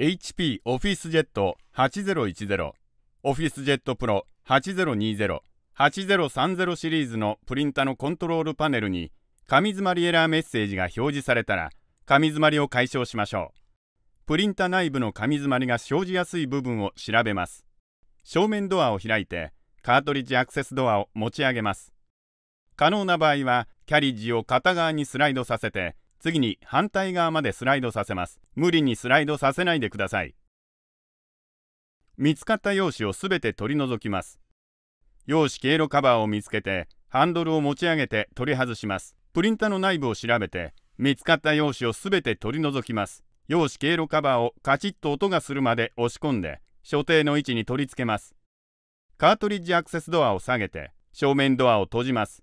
HP o f ィ i c e j e t 8010 OfficeJet Pro 8020 8030シリーズのプリンタのコントロールパネルに紙詰まりエラーメッセージが表示されたら紙詰まりを解消しましょうプリンタ内部の紙詰まりが生じやすい部分を調べます正面ドアを開いてカートリッジアクセスドアを持ち上げます可能な場合はキャリッジを片側にスライドさせて次に反対側までスライドさせます無理にスライドさせないでください見つかった用紙をすべて取り除きます用紙経路カバーを見つけてハンドルを持ち上げて取り外しますプリンタの内部を調べて見つかった用紙をすべて取り除きます用紙経路カバーをカチッと音がするまで押し込んで所定の位置に取り付けますカートリッジアクセスドアを下げて正面ドアを閉じます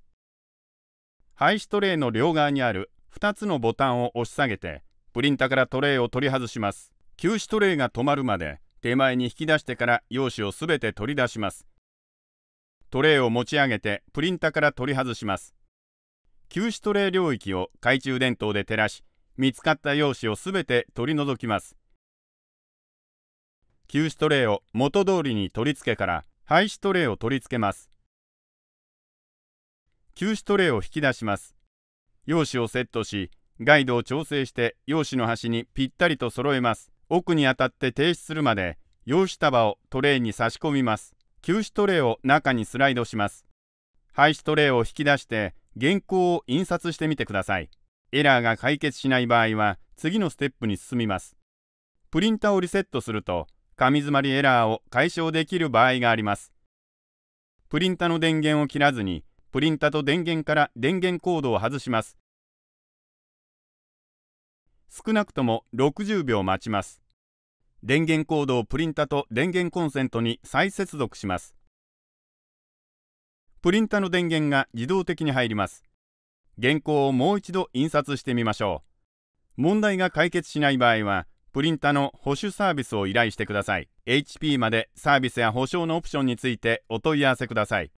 廃止トレイの両側にある2つのボタンを押し下げてプリンタからトレイを取り外します休止トレイが止まるまで手前に引き出してから用紙をすべて取り出しますトレイを持ち上げてプリンタから取り外します休止トレイ領域を懐中電灯で照らし見つかった用紙をすべて取り除きます休止トレイを元通りに取り付けから廃止トレイを取り付けます休止トレイを引き出します用紙をセットしガイドを調整して用紙の端にぴったりと揃えます奥に当たって停止するまで用紙束をトレイに差し込みます休止トレイを中にスライドします廃止トレイを引き出して原稿を印刷してみてくださいエラーが解決しない場合は次のステップに進みますプリンタをリセットすると紙詰まりエラーを解消できる場合がありますプリンタの電源を切らずにプリンタと電源から電源コードを外します少なくとも60秒待ちます電源コードをプリンタと電源コンセントに再接続しますプリンタの電源が自動的に入ります原稿をもう一度印刷してみましょう問題が解決しない場合はプリンタの保守サービスを依頼してください HP までサービスや保証のオプションについてお問い合わせください